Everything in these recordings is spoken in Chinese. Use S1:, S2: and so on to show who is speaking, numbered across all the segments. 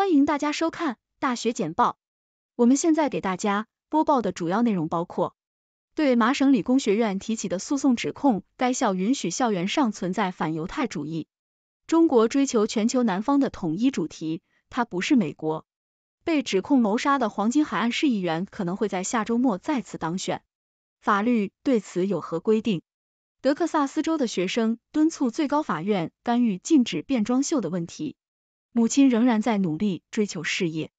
S1: 欢迎大家收看大学简报。我们现在给大家播报的主要内容包括：对麻省理工学院提起的诉讼指控该校允许校园上存在反犹太主义；中国追求全球南方的统一主题，它不是美国；被指控谋杀的黄金海岸市议员可能会在下周末再次当选；法律对此有何规定？德克萨斯州的学生敦促最高法院干预禁止变装秀的问题。母亲仍然在努力追求事业，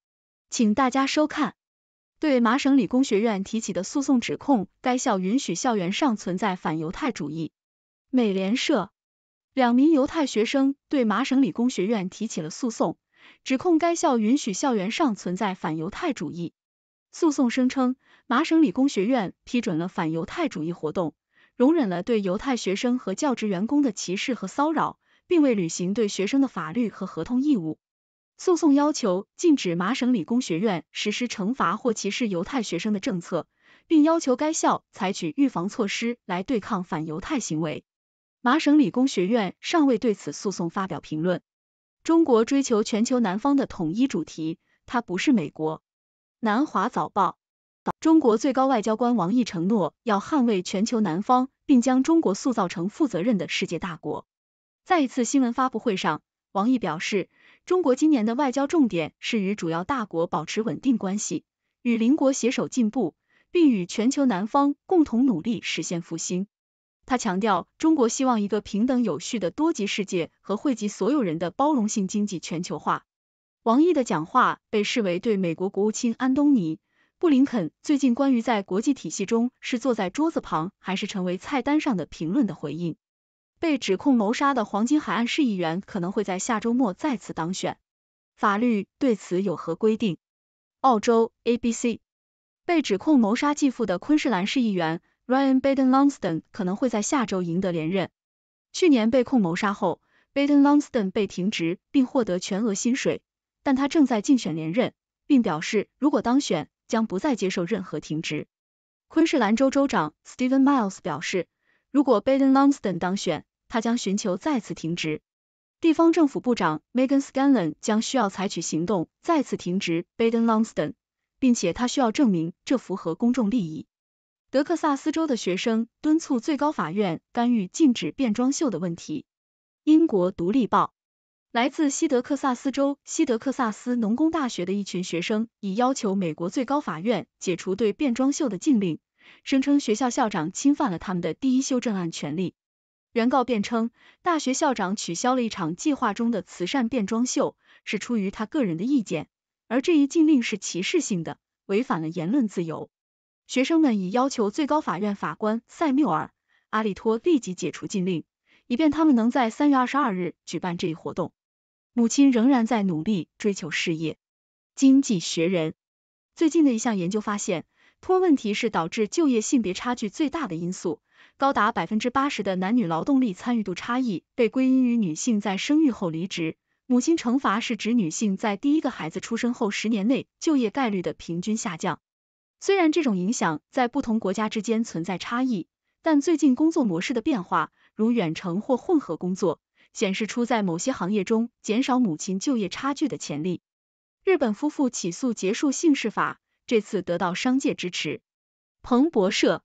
S1: 请大家收看。对麻省理工学院提起的诉讼指控，该校允许校园上存在反犹太主义。美联社，两名犹太学生对麻省理工学院提起了诉讼，指控该校允许校园上存在反犹太主义。诉讼声称，麻省理工学院批准了反犹太主义活动，容忍了对犹太学生和教职员工的歧视和骚扰。并未履行对学生的法律和合同义务。诉讼要求禁止麻省理工学院实施惩罚或歧视犹太学生的政策，并要求该校采取预防措施来对抗反犹太行为。麻省理工学院尚未对此诉讼发表评论。中国追求全球南方的统一主题，它不是美国。南华早报：中国最高外交官王毅承诺要捍卫全球南方，并将中国塑造成负责任的世界大国。在一次新闻发布会上，王毅表示，中国今年的外交重点是与主要大国保持稳定关系，与邻国携手进步，并与全球南方共同努力实现复兴。他强调，中国希望一个平等有序的多极世界和惠及所有人的包容性经济全球化。王毅的讲话被视为对美国国务卿安东尼·布林肯最近关于在国际体系中是坐在桌子旁还是成为菜单上的评论的回应。被指控谋杀的黄金海岸市议员可能会在下周末再次当选。法律对此有何规定？澳洲 ABC。被指控谋杀继父的昆士兰市议员 Ryan Baden Longston 可能会在下周赢得连任。去年被控谋杀后，Baden Longston 被停职并获得全额薪水，但他正在竞选连任，并表示如果当选，将不再接受任何停职。昆士兰州州长 Stephen Miles 表示，如果 Baden Longston 当选，他将寻求再次停职，地方政府部长 Megan Scanlon 将需要采取行动再次停职 b a d e n Longston，并且他需要证明这符合公众利益。德克萨斯州的学生敦促最高法院干预禁止变装秀的问题。英国《独立报》来自西德克萨斯州西德克萨斯农工大学的一群学生已要求美国最高法院解除对变装秀的禁令，声称学校校长侵犯了他们的第一修正案权利。原告辩称，大学校长取消了一场计划中的慈善变装秀是出于他个人的意见，而这一禁令是歧视性的，违反了言论自由。学生们已要求最高法院法官塞缪尔·阿利托立即解除禁令，以便他们能在三月二十二日举办这一活动。母亲仍然在努力追求事业。《经济学人》最近的一项研究发现，脱问题是导致就业性别差距最大的因素。高达百分之八十的男女劳动力参与度差异被归因于女性在生育后离职。母亲惩罚是指女性在第一个孩子出生后十年内就业概率的平均下降。虽然这种影响在不同国家之间存在差异，但最近工作模式的变化，如远程或混合工作，显示出在某些行业中减少母亲就业差距的潜力。日本夫妇起诉结束姓氏法，这次得到商界支持。彭博社。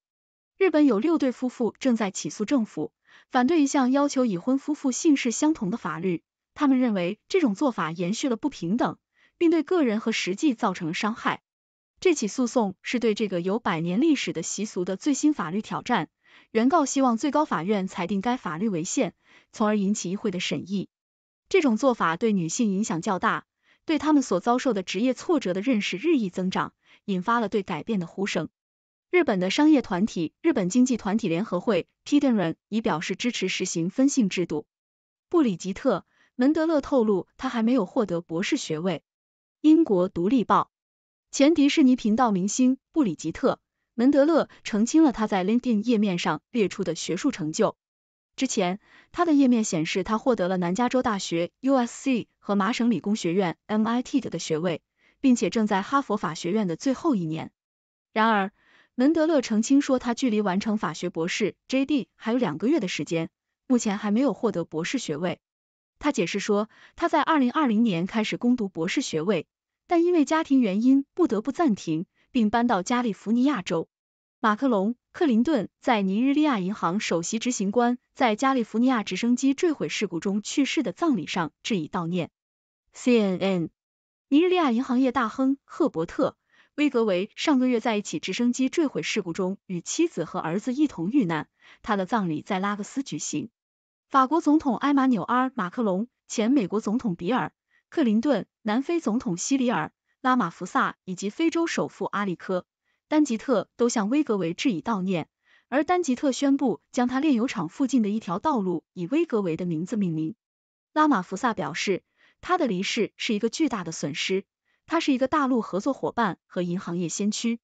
S1: 日本有六对夫妇正在起诉政府，反对一项要求已婚夫妇姓氏相同的法律。他们认为这种做法延续了不平等，并对个人和实际造成了伤害。这起诉讼是对这个有百年历史的习俗的最新法律挑战。原告希望最高法院裁定该法律违宪，从而引起议会的审议。这种做法对女性影响较大，对他们所遭受的职业挫折的认识日益增长，引发了对改变的呼声。日本的商业团体日本经济团体联合会 （PITEN） r 已表示支持实行分姓制度。布里吉特·门德勒透露，他还没有获得博士学位。英国《独立报》前迪士尼频道明星布里吉特·门德勒澄清了他在 LinkedIn 页面上列出的学术成就。之前，他的页面显示他获得了南加州大学 （USC） 和麻省理工学院 （MIT） 的学位，并且正在哈佛法学院的最后一年。然而，门德勒澄清说，他距离完成法学博士 （J.D.） 还有两个月的时间，目前还没有获得博士学位。他解释说，他在2020年开始攻读博士学位，但因为家庭原因不得不暂停，并搬到加利福尼亚州。马克龙、克林顿在尼日利亚银行首席执行官在加利福尼亚直升机坠毁事故中去世的葬礼上致以悼念。CNN。尼日利亚银行业大亨赫伯特。威格维上个月在一起直升机坠毁事故中与妻子和儿子一同遇难，他的葬礼在拉各斯举行。法国总统埃马纽埃尔·马克龙、前美国总统比尔·克林顿、南非总统希里尔·拉马福萨以及非洲首富阿里科·丹吉特都向威格维致以悼念，而丹吉特宣布将他炼油厂附近的一条道路以威格维的名字命名。拉马福萨表示，他的离世是一个巨大的损失。它是一个大陆合作伙伴和银行业先驱。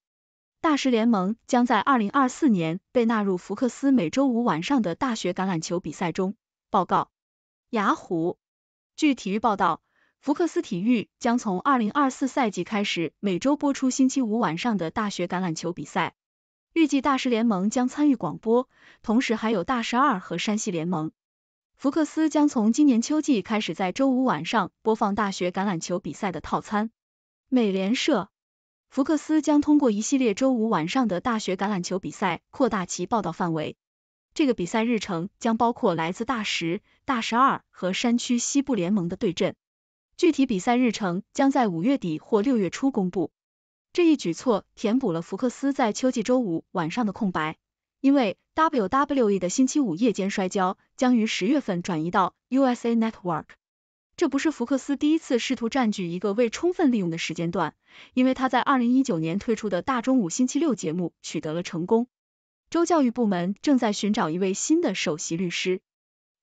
S1: 大师联盟将在二零二四年被纳入福克斯每周五晚上的大学橄榄球比赛中。报告，雅虎。据体育报道，福克斯体育将从二零二四赛季开始每周播出星期五晚上的大学橄榄球比赛。预计大师联盟将参与广播，同时还有大十二和山西联盟。福克斯将从今年秋季开始在周五晚上播放大学橄榄球比赛的套餐。美联社，福克斯将通过一系列周五晚上的大学橄榄球比赛扩大其报道范围。这个比赛日程将包括来自大十、大十二和山区西部联盟的对阵。具体比赛日程将在五月底或六月初公布。这一举措填补了福克斯在秋季周五晚上的空白，因为 WWE 的星期五夜间摔跤将于十月份转移到 USA Network。这不是福克斯第一次试图占据一个未充分利用的时间段，因为他在二零一九年推出的大中午星期六节目取得了成功。州教育部门正在寻找一位新的首席律师，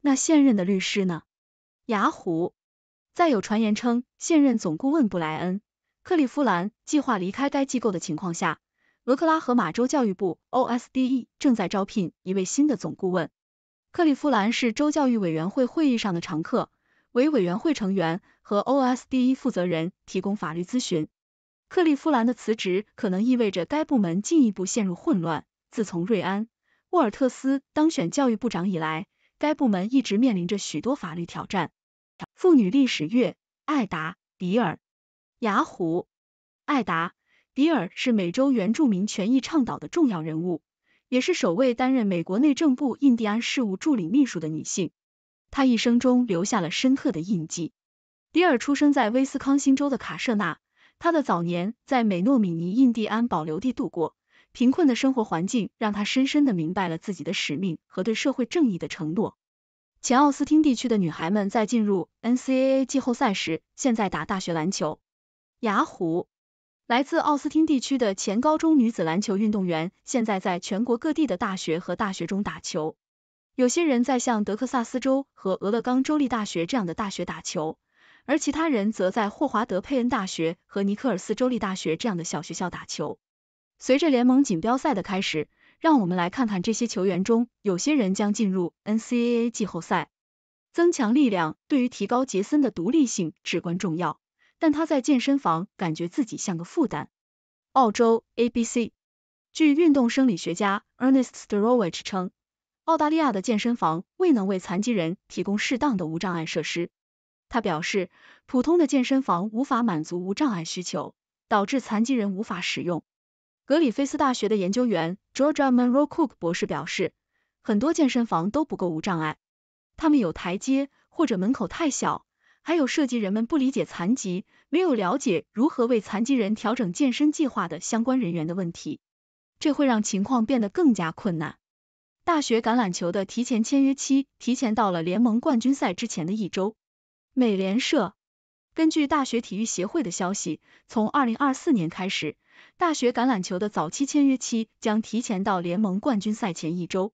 S1: 那现任的律师呢？雅虎。再有传言称现任总顾问布莱恩·克利夫兰计划离开该机构的情况下，俄克拉荷马州教育部 （OSDE） 正在招聘一位新的总顾问。克利夫兰是州教育委员会会议上的常客。为委员会成员和 OSD 负责人提供法律咨询。克利夫兰的辞职可能意味着该部门进一步陷入混乱。自从瑞安·沃尔特斯当选教育部长以来，该部门一直面临着许多法律挑战。妇女历史月，艾达·迪尔。雅虎，艾达·迪尔是美洲原住民权益倡导的重要人物，也是首位担任美国内政部印第安事务助理秘书的女性。他一生中留下了深刻的印记。迪尔出生在威斯康星州的卡舍纳，他的早年在美诺米尼印第安保留地度过。贫困的生活环境让他深深的明白了自己的使命和对社会正义的承诺。前奥斯汀地区的女孩们在进入 NCAA 季后赛时，现在打大学篮球。雅虎来自奥斯汀地区的前高中女子篮球运动员，现在在全国各地的大学和大学中打球。有些人在像德克萨斯州和俄勒冈州立大学这样的大学打球，而其他人则在霍华德佩恩大学和尼科尔斯州立大学这样的小学校打球。随着联盟锦标赛的开始，让我们来看看这些球员中有些人将进入 NCAA 季后赛。增强力量对于提高杰森的独立性至关重要，但他在健身房感觉自己像个负担。澳洲 ABC，据运动生理学家 Ernest s t r o v w i c h 称。澳大利亚的健身房未能为残疾人提供适当的无障碍设施。他表示，普通的健身房无法满足无障碍需求，导致残疾人无法使用。格里菲斯大学的研究员 Georgia Monroe Cook 博士表示，很多健身房都不够无障碍，他们有台阶或者门口太小，还有涉及人们不理解残疾、没有了解如何为残疾人调整健身计划的相关人员的问题，这会让情况变得更加困难。大学橄榄球的提前签约期提前到了联盟冠军赛之前的一周。美联社根据大学体育协会的消息，从二零二四年开始，大学橄榄球的早期签约期将提前到联盟冠军赛前一周。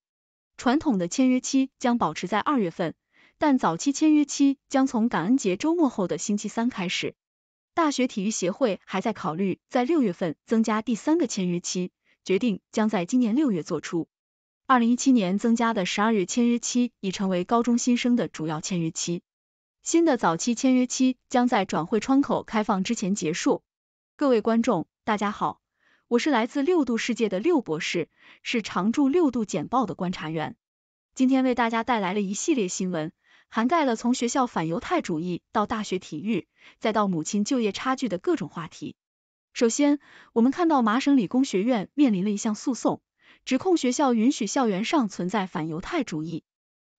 S1: 传统的签约期将保持在二月份，但早期签约期将从感恩节周末后的星期三开始。大学体育协会还在考虑在六月份增加第三个签约期，决定将在今年六月做出。二零一七年增加的十二月签约期已成为高中新生的主要签约期。新的早期签约期将在转会窗口开放之前结束。各位观众，大家好，我是来自六度世界的六博士，是常驻六度简报的观察员。今天为大家带来了一系列新闻，涵盖了从学校反犹太主义到大学体育，再到母亲就业差距的各种话题。首先，我们看到麻省理工学院面临了一项诉讼。指控学校允许校园上存在反犹太主义，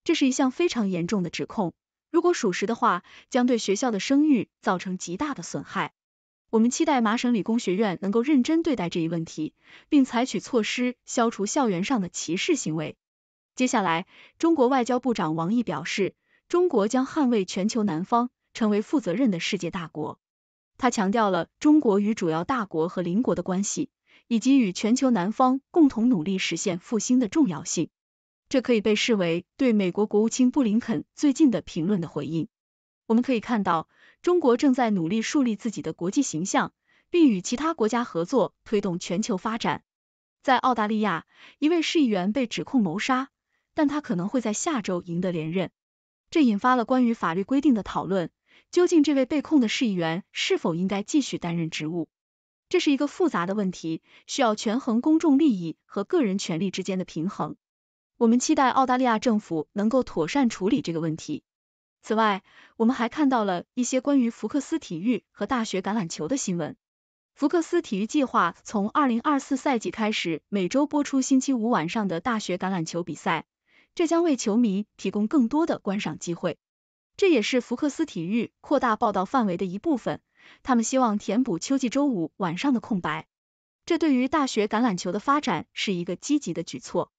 S1: 这是一项非常严重的指控。如果属实的话，将对学校的声誉造成极大的损害。我们期待麻省理工学院能够认真对待这一问题，并采取措施消除校园上的歧视行为。接下来，中国外交部长王毅表示，中国将捍卫全球南方，成为负责任的世界大国。他强调了中国与主要大国和邻国的关系。以及与全球南方共同努力实现复兴的重要性，这可以被视为对美国国务卿布林肯最近的评论的回应。我们可以看到，中国正在努力树立自己的国际形象，并与其他国家合作推动全球发展。在澳大利亚，一位市议员被指控谋杀，但他可能会在下周赢得连任，这引发了关于法律规定的讨论：究竟这位被控的市议员是否应该继续担任职务？这是一个复杂的问题，需要权衡公众利益和个人权利之间的平衡。我们期待澳大利亚政府能够妥善处理这个问题。此外，我们还看到了一些关于福克斯体育和大学橄榄球的新闻。福克斯体育计划从二零二四赛季开始，每周播出星期五晚上的大学橄榄球比赛，这将为球迷提供更多的观赏机会。这也是福克斯体育扩大报道范围的一部分。他们希望填补秋季周五晚上的空白，这对于大学橄榄球的发展是一个积极的举措。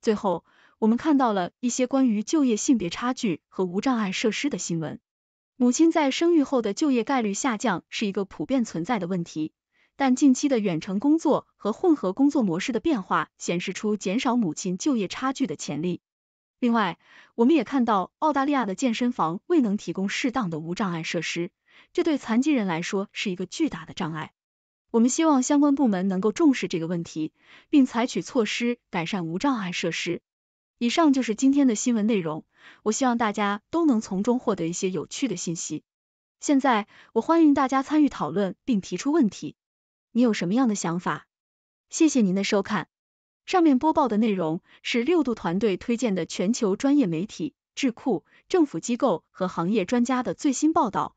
S1: 最后，我们看到了一些关于就业性别差距和无障碍设施的新闻。母亲在生育后的就业概率下降是一个普遍存在的问题，但近期的远程工作和混合工作模式的变化显示出减少母亲就业差距的潜力。另外，我们也看到澳大利亚的健身房未能提供适当的无障碍设施。这对残疾人来说是一个巨大的障碍。我们希望相关部门能够重视这个问题，并采取措施改善无障碍设施。以上就是今天的新闻内容，我希望大家都能从中获得一些有趣的信息。现在，我欢迎大家参与讨论并提出问题。你有什么样的想法？谢谢您的收看。上面播报的内容是六度团队推荐的全球专业媒体、智库、政府机构和行业专家的最新报道。